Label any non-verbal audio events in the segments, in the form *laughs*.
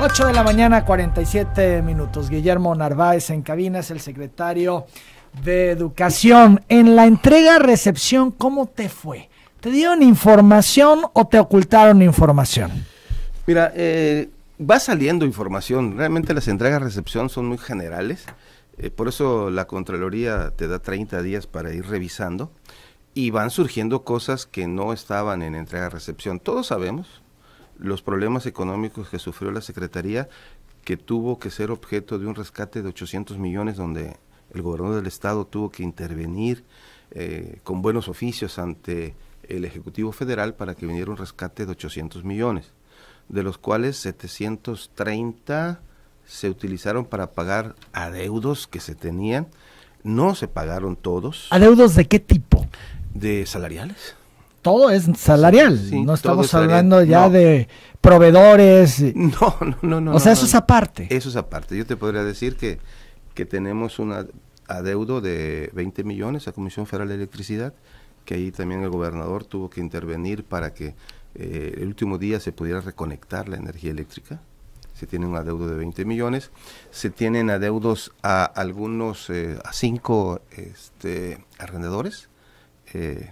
8 de la mañana, 47 minutos. Guillermo Narváez en cabina es el secretario de Educación. En la entrega-recepción, ¿cómo te fue? ¿Te dieron información o te ocultaron información? Mira, eh, va saliendo información. Realmente las entregas-recepción son muy generales. Eh, por eso la Contraloría te da 30 días para ir revisando. Y van surgiendo cosas que no estaban en entrega-recepción. Todos sabemos, los problemas económicos que sufrió la Secretaría, que tuvo que ser objeto de un rescate de 800 millones donde el gobernador del estado tuvo que intervenir eh, con buenos oficios ante el Ejecutivo Federal para que viniera un rescate de 800 millones, de los cuales 730 se utilizaron para pagar adeudos que se tenían, no se pagaron todos. ¿Adeudos de qué tipo? De salariales todo es salarial. no estamos hablando ya de proveedores. *laughs* No, no, no. no o sea, eso es aparte. Eso es aparte. Yo te podría decir que, que tenemos un adeudo de 20 millones a Comisión Federal de Electricidad, que ahí también el gobernador tuvo que intervenir para que eh, el último día se pudiera reconectar la energía eléctrica. Se tiene un adeudo de 20 millones. Se tienen adeudos a algunos, eh, a cinco este, arrendadores. Eh,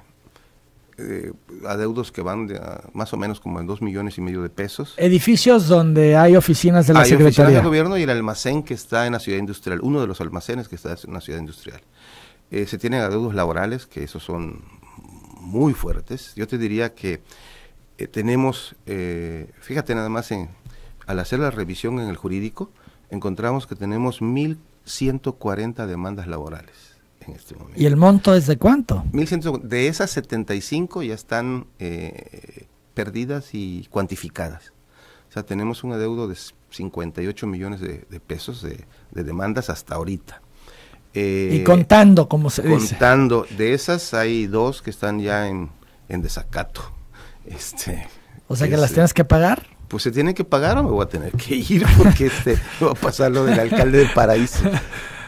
eh, adeudos que van de más o menos como en dos millones y medio de pesos. Edificios donde hay oficinas de la Secretaría. Oficinas del gobierno y el almacén que está en la ciudad industrial, uno de los almacenes que está en la ciudad industrial. Eh, se tienen adeudos laborales, que esos son muy fuertes. Yo te diría que eh, tenemos, fíjate nada más, en, al hacer la revisión en el jurídico, encontramos que tenemos 1.140 demandas laborales. Este ¿Y el monto es de cuánto? de esas 75 ya están eh, perdidas y cuantificadas. O sea, tenemos un adeudo de 58 millones de, pesos de, demandas hasta ahorita. Eh, y contando, cómo se dice. Contando, de esas hay dos que están ya en, desacato. Este, o sea que las tienes que pagar pues se tienen que pagar o me voy a tener que ir porque este *laughs* va a pasar lo del alcalde de Paraíso.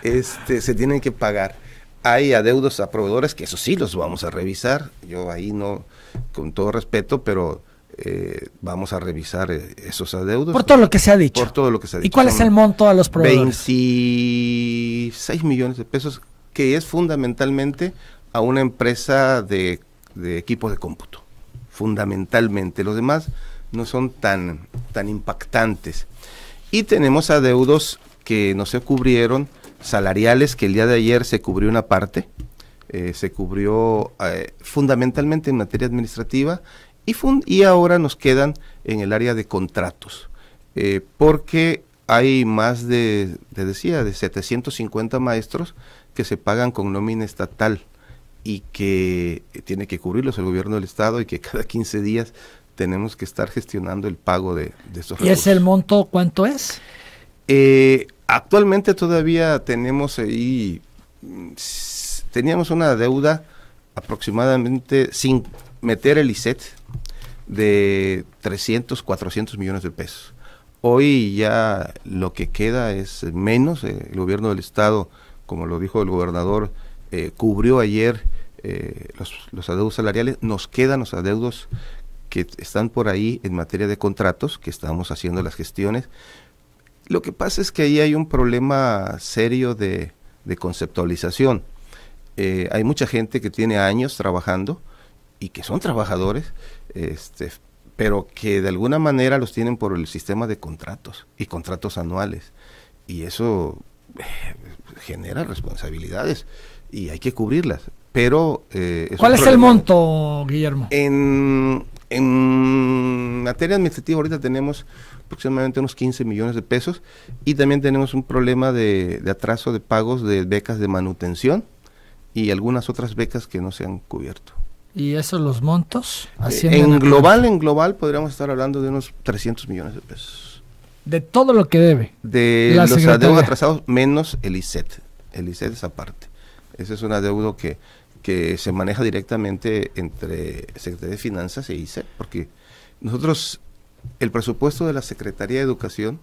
Este se tienen que pagar. Hay adeudos a proveedores que eso sí los vamos a revisar. Yo ahí no, con todo respeto, pero eh, vamos a revisar eh, esos adeudos. Por todo lo que se ha dicho. Por todo lo que se ha dicho. ¿Y cuál es el monto a los proveedores? 26 millones de pesos, que es fundamentalmente a una empresa de, de equipos de cómputo. Fundamentalmente. Los demás no son tan, tan impactantes. Y tenemos adeudos que no se cubrieron salariales que el día de ayer se cubrió una parte, eh, se cubrió eh, fundamentalmente en materia administrativa y, y ahora nos quedan en el área de contratos, eh, porque hay más de, te decía, de 750 maestros que se pagan con nómina estatal y que tiene que cubrirlos el gobierno del estado y que *laughs* cada 15 días tenemos que estar gestionando el pago de, esos ¿Y es el monto cuánto es? Eh, Actualmente todavía tenemos ahí, teníamos una deuda aproximadamente sin meter el ISET de 300, 400 millones de pesos. Hoy ya lo que queda es menos. Eh, el gobierno del Estado, como lo dijo el gobernador, eh, cubrió ayer eh, los, los, adeudos salariales. Nos quedan los adeudos que están por ahí en materia de contratos, que estamos haciendo las gestiones. Lo que pasa es que ahí hay un problema serio de, conceptualización. Eh, hay mucha gente que tiene años trabajando y que son trabajadores, este, pero que de alguna manera los tienen por el sistema de contratos y contratos anuales. Y eso eh, genera responsabilidades y hay que cubrirlas. Pero, eh, ¿Cuál es el monto, Guillermo? En, en en materia administrativa ahorita tenemos aproximadamente unos 15 millones de pesos y también tenemos un problema de, atraso de pagos de becas de manutención y algunas otras becas que no se han cubierto. ¿Y esos los montos? En global, en global podríamos estar hablando de unos 300 millones de pesos. De todo lo que debe. De los adeudos atrasados menos el ISET. El ISET es aparte. Ese es un adeudo que, que se maneja directamente entre Secretaría de Finanzas e ISET, porque nosotros, el presupuesto de la Secretaría de Educación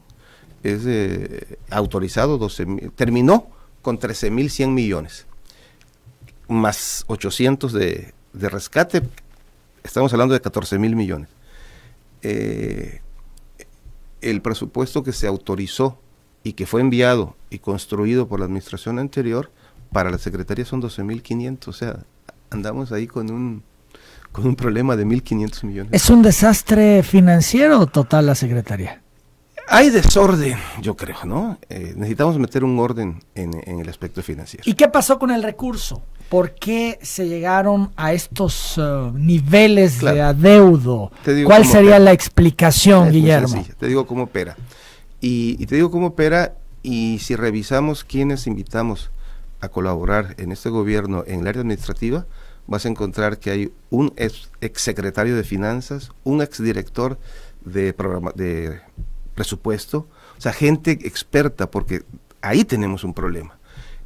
es eh, autorizado, 12, terminó con 13.100 millones, más 800 de, rescate, estamos hablando de 14.000 millones. Eh, el presupuesto que se autorizó y que fue enviado y construido por la administración anterior, para la Secretaría son 12.500, o sea, andamos ahí con un con un problema de 1.500 millones. Es un desastre financiero total la Secretaría. Hay desorden, yo creo, ¿no? Eh, necesitamos meter un orden en, el aspecto financiero. ¿Y qué pasó con el recurso? ¿Por qué se llegaron a estos eh, niveles de adeudo? ¿Cuál sería la explicación, Guillermo? Te digo cómo opera. Y, y te digo cómo opera y si revisamos quiénes invitamos a colaborar en este gobierno en el área administrativa, vas a encontrar que hay un ex, secretario de finanzas, un exdirector de, de presupuesto, o sea, gente experta, porque ahí tenemos un problema.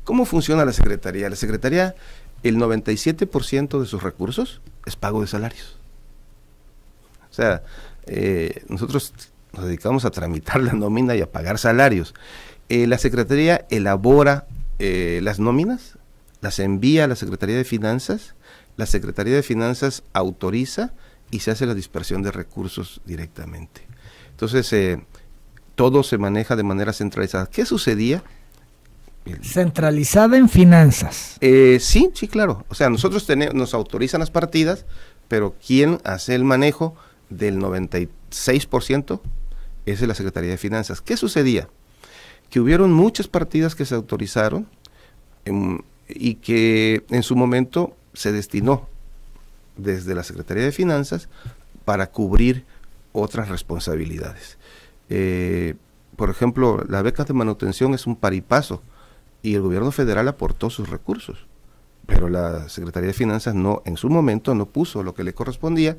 ¿Cómo funciona la Secretaría? La Secretaría, el 97% de sus recursos es pago de salarios. O sea, eh, nosotros nos dedicamos a tramitar *laughs* la nómina y a pagar salarios. Eh, la Secretaría elabora eh, las nóminas, las envía a la Secretaría de Finanzas la Secretaría de Finanzas autoriza y se hace la dispersión de recursos directamente. Entonces, eh, todo se maneja de manera centralizada. ¿Qué sucedía? Centralizada en finanzas. Eh, sí, sí, claro. O sea, nosotros nos autorizan las partidas, pero quien hace el manejo del 96% es la Secretaría de Finanzas. ¿Qué sucedía? Que hubieron muchas partidas que se autorizaron em, y que en su momento se destinó desde la Secretaría de Finanzas para cubrir otras responsabilidades. Eh, por ejemplo, las becas de manutención es un paripaso y el gobierno federal aportó sus recursos, pero la Secretaría de Finanzas no, en su momento no puso lo que le correspondía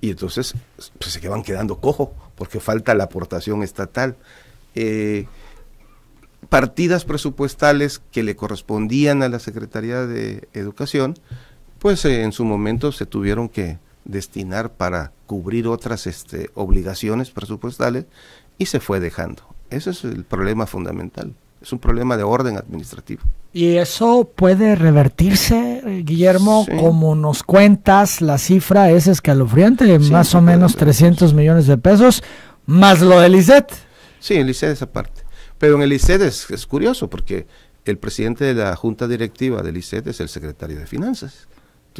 y entonces pues, se quedan quedando cojo porque falta la aportación estatal. Eh, partidas presupuestales que le correspondían a la Secretaría de Educación, pues eh, en su momento se tuvieron que destinar para cubrir otras este, obligaciones presupuestales y se fue dejando. Ese es el problema fundamental. Es un problema de orden administrativo. ¿Y eso puede revertirse, Guillermo? Como nos cuentas, la cifra es escalofriante, más o menos 300 millones de pesos, más lo del ISET. Sí, el ISET es aparte. Pero en el ISET es, curioso porque el presidente de la junta directiva del ISET es el secretario de Finanzas.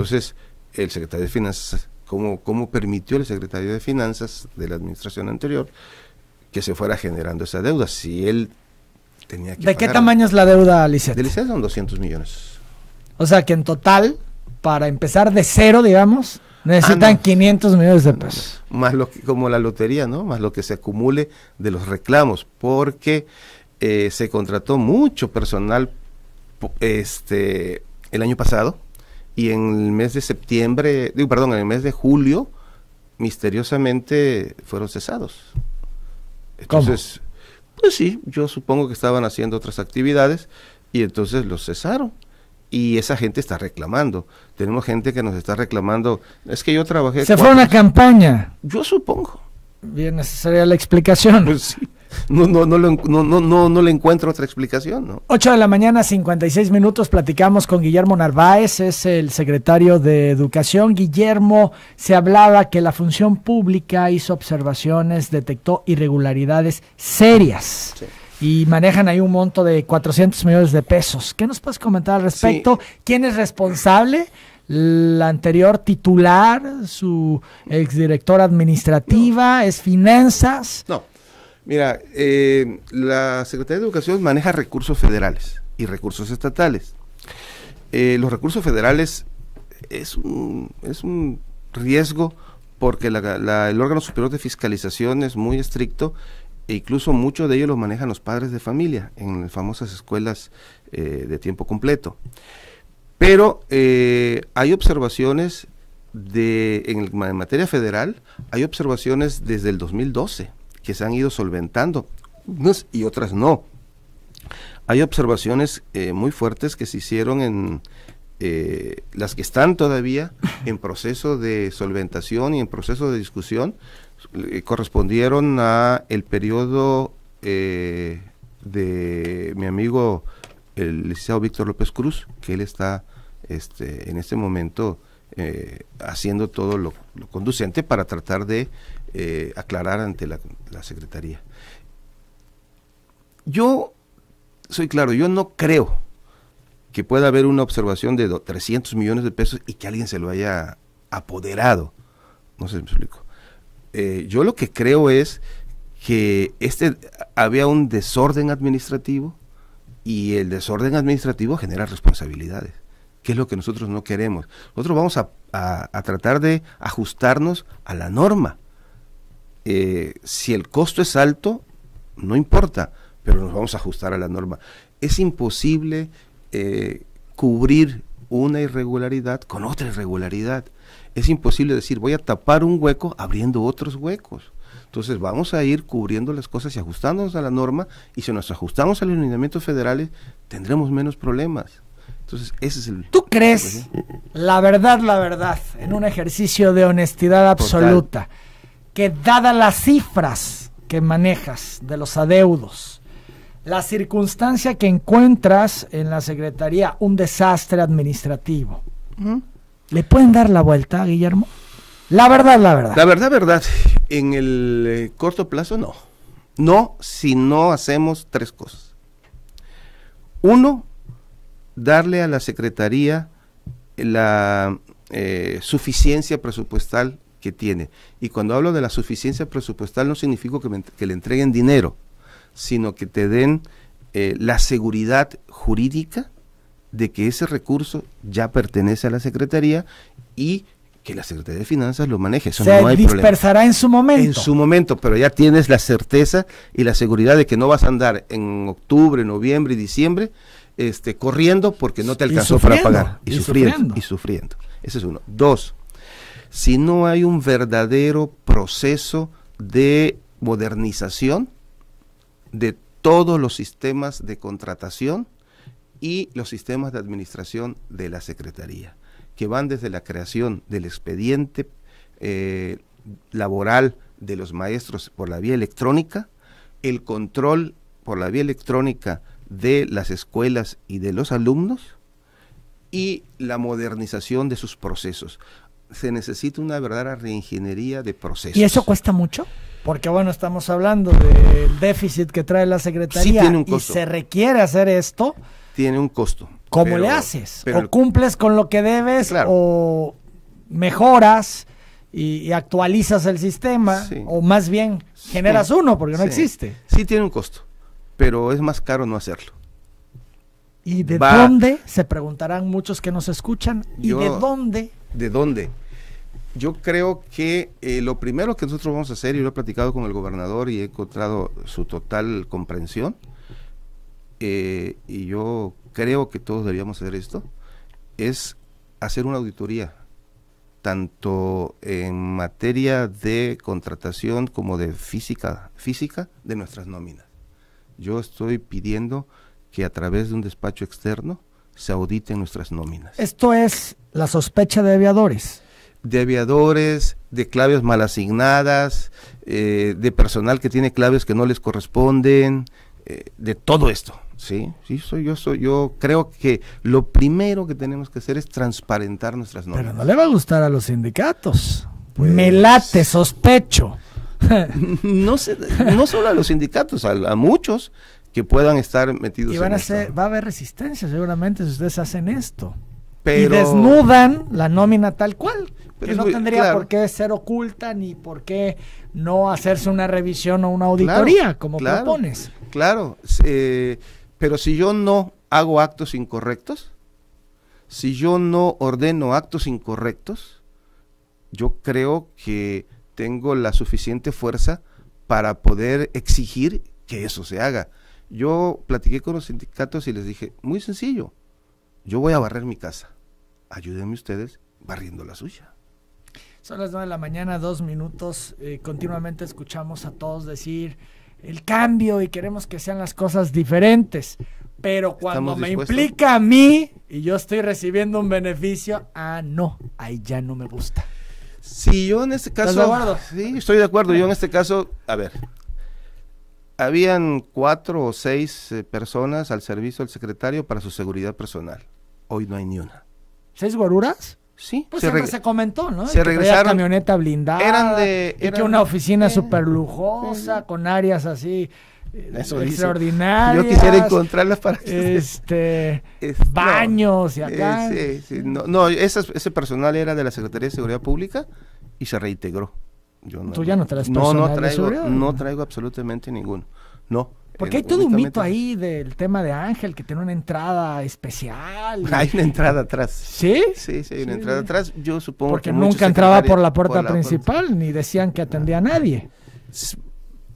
Entonces, el secretario de Finanzas, ¿cómo, permitió el secretario de Finanzas de la administración anterior que se fuera generando esa deuda? Si él tenía que... ¿De qué tamaño es la deuda, Alicia. De son 200 millones. O sea que en total, para empezar de cero, digamos, necesitan 500 ah, millones de pesos. Más lo que, como la lotería, ¿no? Más lo que se acumule de los reclamos, porque eh, se contrató mucho personal este, el año pasado y en el mes de septiembre, perdón, en el mes de julio, misteriosamente fueron cesados. Entonces, pues sí, yo supongo que estaban haciendo otras actividades y entonces los cesaron. Y esa gente está reclamando. Tenemos gente que nos está reclamando. Es que yo trabajé. Se fue una campaña. Yo supongo. Bien necesaria la explicación. Pues sí no, no, no, no, no, le encuentro otra explicación. ¿no? 8 de la mañana, 56 minutos, platicamos con Guillermo Narváez, es el secretario de Educación. Guillermo, se hablaba que la función pública hizo observaciones, detectó irregularidades serias. y manejan ahí un monto de 400 millones de pesos. ¿Qué nos puedes comentar al respecto? ¿Quién es responsable? ¿La anterior titular, su ex exdirectora administrativa, es finanzas? No. Mira, eh, la Secretaría de Educación maneja recursos federales y recursos estatales. Eh, los recursos federales es un, riesgo porque el órgano superior de fiscalización es muy estricto e incluso muchos de ellos los manejan los padres de familia en las famosas escuelas eh, de tiempo completo. Pero hay observaciones de, en, materia federal, hay observaciones desde el 2012 se han ido solventando, unas y otras no. Hay observaciones eh, muy fuertes que se hicieron en eh, las que están todavía *laughs* en proceso de solventación y en proceso de discusión, eh, correspondieron a el periodo de mi amigo el licenciado Víctor López Cruz, que él está este, en este momento haciendo todo lo, conducente para tratar de eh, aclarar ante la, Secretaría. Yo soy claro, yo no creo que pueda haber una observación de 300 millones de pesos y que alguien se lo haya apoderado. No sé si me explico. Eh, yo lo que creo es que este había un desorden administrativo y el desorden administrativo genera responsabilidades, que es lo que nosotros no queremos. Nosotros vamos a tratar de ajustarnos a la norma, eh, si el costo es alto, no importa, pero nos vamos a ajustar a la norma. Es imposible eh, cubrir una irregularidad con otra irregularidad. Es imposible decir voy a tapar un hueco abriendo otros huecos. Entonces vamos a ir cubriendo las cosas y ajustándonos a la norma y si nos ajustamos a los lineamientos federales tendremos menos problemas. Entonces ese es el... ¿Tú crees? Pues la verdad, la verdad, en un ejercicio de honestidad absoluta que dadas las cifras que manejas de los adeudos, la circunstancia que encuentras en la Secretaría, un desastre administrativo, ¿le pueden dar la vuelta, Guillermo? La verdad, la verdad. La verdad, verdad. En el eh, corto plazo, no. No si no hacemos tres cosas. Uno, darle a la Secretaría la eh, suficiencia presupuestal que tiene. Y cuando hablo de la suficiencia presupuestal no significa que, le entreguen dinero, sino que te den eh, la seguridad jurídica de que ese recurso ya pertenece a la Secretaría y que la Secretaría de Finanzas lo maneje. Se no hay dispersará en su momento. En su momento, pero ya tienes la certeza y la seguridad de que no vas a andar en octubre, noviembre y diciembre este, corriendo porque no te alcanzó para pagar. Y, sufriendo, Y sufriendo. Ese es uno. Dos, si no hay un verdadero proceso de modernización de todos los sistemas de contratación y los sistemas de administración de la Secretaría, que van desde la creación del expediente eh, laboral de los maestros por la vía electrónica, el control por la vía electrónica de las escuelas y de los alumnos y la modernización de sus procesos se necesita una verdadera reingeniería de procesos. ¿Y eso cuesta mucho? Porque bueno, estamos hablando del déficit que trae la Secretaría y se requiere hacer esto. Tiene un costo. ¿Cómo le haces? ¿O cumples con lo que debes? ¿O mejoras y, actualizas el sistema? ¿O más bien generas uno porque no existe? Sí tiene un costo, pero es más caro no hacerlo. ¿Y de dónde? Se preguntarán muchos que nos escuchan. ¿Y de dónde de dónde. Yo creo que eh, lo primero que nosotros vamos a hacer, y lo he platicado con el gobernador y he encontrado su total comprensión, eh, y yo creo que todos deberíamos hacer esto, es hacer una auditoría, tanto en materia de contratación como de física, física de nuestras nóminas. Yo estoy pidiendo que a través de un despacho externo se auditen nuestras nóminas. Esto es la sospecha de aviadores. De aviadores, de claves mal asignadas, eh, de personal que tiene claves que no les corresponden, eh, de todo esto. Sí, sí, soy yo, yo. Creo que lo primero que tenemos que hacer es transparentar nuestras nóminas. Pero no le va a gustar a los sindicatos. Pues Me late, sospecho. *laughs* no, solo a los sindicatos, a muchos que puedan estar metidos. Y van a ser, va a haber resistencia seguramente si ustedes hacen esto. y desnudan la nómina tal cual. que no tendría por qué ser oculta ni por qué no hacerse una revisión o una auditoría, como claro, propones. Claro, eh, pero si yo no hago actos incorrectos, si yo no ordeno actos incorrectos, yo creo que tengo la suficiente fuerza para poder exigir que eso se haga. Yo platiqué con los sindicatos y les dije, muy sencillo, yo voy a barrer mi casa. Ayúdenme ustedes barriendo la suya. Son las 9 de la mañana, dos minutos. Eh, continuamente escuchamos a todos decir el cambio y queremos que sean las cosas diferentes. Pero cuando me implica a mí y yo estoy recibiendo un beneficio, ah, no, ahí ya no me gusta. Si yo en este caso. Sí, estoy de acuerdo. Yo en este caso, a ver, habían cuatro o seis eh, personas al servicio del secretario para su seguridad personal. Hoy no hay ni una. ¿Seis guaruras? Sí. Pues se siempre se comentó, ¿no? Se regresaron. camioneta blindada. Eran de. una oficina súper lujosa, con áreas así. Eh, extraordinarias. Yo quisiera encontrarlas para. Este. baños y acá. Sí, no, ese personal era de la Secretaría de Seguridad Pública y se reintegró. Yo no, Tú ya no traes no, traigo, No traigo absolutamente ninguno. No. Porque eh, hay todo un mito ahí del tema de Ángel, que tiene una entrada especial. *laughs* Hay una entrada atrás. ¿Sí? Sí, sí, hay una entrada atrás. Yo supongo Porque nunca entraba por la puerta principal, ni decían que atendía a nadie.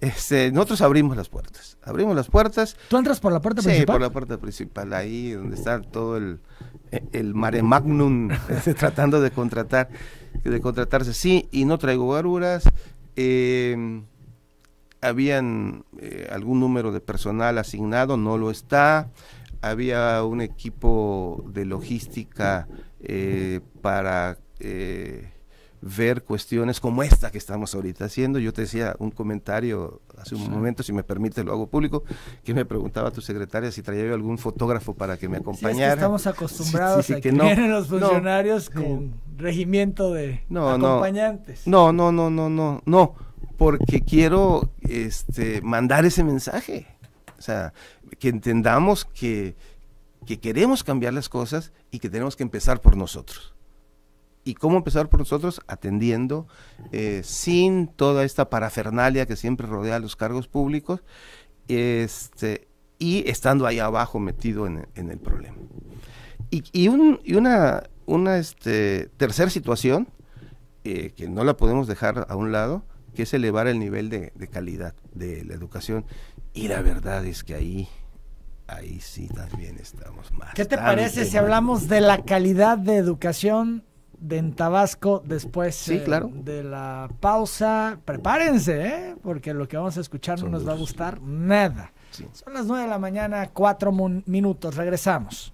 Este, nosotros abrimos las puertas. Abrimos las puertas. ¿Tú entras por la puerta principal? Sí, por la puerta principal, ahí donde está todo el, e, el mare magnum *laughs* este, tratando de contratar, de contratarse. Sí, y no traigo baruras, em, habían eh, algún número de personal asignado, no lo está. Había un equipo de logística eh, para eh, ver cuestiones como esta que estamos ahorita haciendo. Yo te decía un comentario hace un momento, si me permite lo hago público, que me preguntaba tu secretaria si traía yo algún fotógrafo para que me acompañara. Sí, estamos acostumbrados a que, los funcionarios con regimiento de acompañantes. No, no, no, no, no, no, porque quiero este, mandar ese mensaje. O sea, que entendamos que queremos cambiar las cosas y que tenemos que empezar por nosotros y cómo empezar por nosotros atendiendo eh, sin toda esta parafernalia que siempre rodea a los cargos públicos este, y estando ahí abajo metido en, el problema. Y, y, un, y una, una este, tercera situación eh, que no la podemos dejar a un lado, que es elevar el nivel de, de calidad de la educación. Y la verdad es que ahí ahí sí también estamos más. ¿Qué te parece si hablamos de la calidad de educación de en Tabasco después eh, de la pausa. Prepárense, ¿eh? porque lo que vamos a escuchar no nos va a gustar nada. Son las 9 de la mañana, 4 minutos. Regresamos.